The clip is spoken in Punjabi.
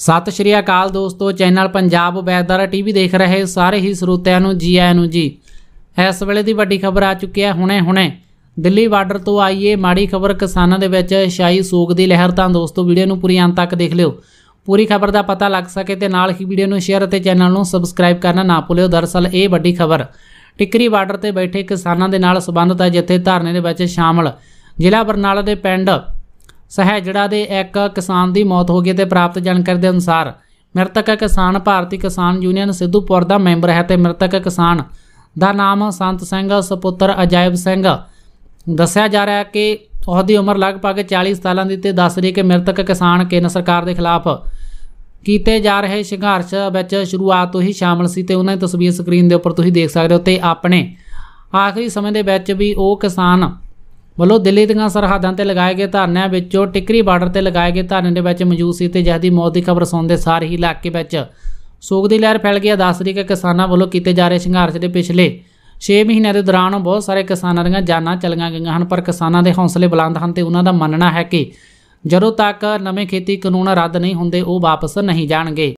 ਸਤਿ ਸ਼੍ਰੀ ਅਕਾਲ ਦੋਸਤੋ ਚੈਨਲ ਪੰਜਾਬ ਵੈਦਰ ਟੀਵੀ ਦੇਖ ਰਹੇ ਸਾਰੇ ਹੀ ਸਰੋਤਿਆਂ ਨੂੰ ਜੀ ਆਇਆਂ ਨੂੰ ਜੀ ਇਸ ਵੇਲੇ ਦੀ ਵੱਡੀ ਖਬਰ ਆ ਚੁੱਕੀ ਹੈ ਹੁਣੇ ਹੁਣੇ ਦਿੱਲੀ ਬਾਰਡਰ ਤੋਂ ਆਈ ਇਹ ਮਾੜੀ ਖਬਰ ਕਿਸਾਨਾਂ ਦੇ ਵਿੱਚ ਸ਼ਾਈ ਸੋਗ ਦੀ ਲਹਿਰ ਤਾਂ ਦੋਸਤੋ ਵੀਡੀਓ ਨੂੰ ਪੂਰੀ ਅੰਤ ਤੱਕ ਦੇਖ ਲਿਓ ਪੂਰੀ ਖਬਰ ਦਾ ਪਤਾ ਲੱਗ ਸਕੇ ਤੇ ਨਾਲ ਹੀ ਵੀਡੀਓ ਨੂੰ ਸ਼ੇਅਰ ਅਤੇ ਚੈਨਲ ਨੂੰ ਸਬਸਕ੍ਰਾਈਬ ਕਰਨਾ ਨਾ ਭੁੱਲਿਓ ਦਰਸਲ ਇਹ ਵੱਡੀ ਖਬਰ ਟਿੱਕਰੀ ਬਾਰਡਰ ਤੇ ਬੈਠੇ ਕਿਸਾਨਾਂ ਦੇ ਨਾਲ ਸਬੰਧਤ ਹੈ ਜਿੱਥੇ ਧਰਨੇ ਦੇ ਵਿੱਚ ਸ਼ਾਮਲ ਜ਼ਿਲ੍ਹਾ ਬਰਨਾਲਾ ਦੇ ਪਿੰਡ ਸਹਿਜੜਾ ਦੇ ਇੱਕ ਕਿਸਾਨ ਦੀ ਮੌਤ ਹੋ ਗਈ ਤੇ ਪ੍ਰਾਪਤ ਜਾਣਕਾਰੀ ਦੇ ਅਨੁਸਾਰ ਮ੍ਰਿਤਕ ਕਿਸਾਨ ਭਾਰਤੀ ਕਿਸਾਨ ਯੂਨੀਅਨ ਸਿੱਧੂਪੁਰ ਦਾ ਮੈਂਬਰ ਹੈ ਤੇ ਮ੍ਰਿਤਕ ਕਿਸਾਨ ਦਾ ਨਾਮ ਸੰਤ ਸਿੰਘ ਸੁਪੁੱਤਰ ਅਜਾਇਬ ਸਿੰਘ ਦੱਸਿਆ ਜਾ ਰਿਹਾ ਹੈ ਕਿ ਉਹਦੀ ਉਮਰ ਲਗਭਗ 40 ਸਾਲਾਂ ਦੀ ਤੇ ਦੱਸ ਰਹੀ ਕਿ ਮ੍ਰਿਤਕ ਕਿਸਾਨ ਕੇਂਦਰ ਸਰਕਾਰ ਦੇ ਖਿਲਾਫ ਕੀਤੇ ਜਾ ਰਹੇ ਸੰਘਰਸ਼ ਵਿੱਚ ਸ਼ੁਰੂਆਤ ਤੋਂ ਹੀ ਸ਼ਾਮਲ ਸੀ ਤੇ ਉਹਨਾਂ ਦੀ ਤਸਵੀਰ ਸਕਰੀਨ ਦੇ ਉੱਪਰ ਤੁਸੀਂ ਦੇਖ ਸਕਦੇ ਹੋ ਤੇ ਆਪਣੇ ਆਖਰੀ ਸਮੇਂ ਦੇ ਵਿੱਚ ਵੀ ਉਹ ਕਿਸਾਨ ਵੱਲੋਂ ਦਿੱਲੀ ਦੀਆਂ ਸਰਹੱਦਾਂ ਤੇ ਲਗਾਏ ਗਏ ਧਰਨਿਆਂ ਵਿੱਚੋਂ ਟਿਕਰੀ ਬਾਰਡਰ ਤੇ ਲਗਾਏ ਗਏ ਧਰਨੇ ਦੇ ਵਿੱਚ ਮੌਜੂਦ ਸੀ ਤੇ ਜਹਦੀ ਮੌਤ ਦੀ ਖਬਰ ਸੁਣਦੇ ਸਾਰ ਹੀ ਇਲਾਕੇ ਵਿੱਚ ਸੋਗ ਦੀ ਲਹਿਰ ਫੈਲ ਗਈ ਦੱਸ ਰਹੀ ਕਿ ਕਿਸਾਨਾਂ ਵੱਲੋਂ ਕੀਤੇ ਜਾ ਰਹੇ ਸੰਘਰਸ਼ ਦੇ ਪਿਛਲੇ 6 ਮਹੀਨਿਆਂ ਦੇ ਦੌਰਾਨ ਬਹੁਤ ਸਾਰੇ ਕਿਸਾਨਾਂ ਦੀਆਂ ਜਾਨਾਂ ਚਲੀਆਂ ਗਈਆਂ ਹਨ ਪਰ ਕਿਸਾਨਾਂ ਦੇ ਹੌਸਲੇ ਬੁਲੰਦ ਹਨ ਤੇ ਉਹਨਾਂ ਦਾ ਮੰਨਣਾ ਹੈ ਕਿ ਜਦੋਂ ਤੱਕ ਨਵੇਂ ਖੇਤੀ ਕਾਨੂੰਨ ਰੱਦ ਨਹੀਂ ਹੁੰਦੇ ਉਹ ਵਾਪਸ ਨਹੀਂ ਜਾਣਗੇ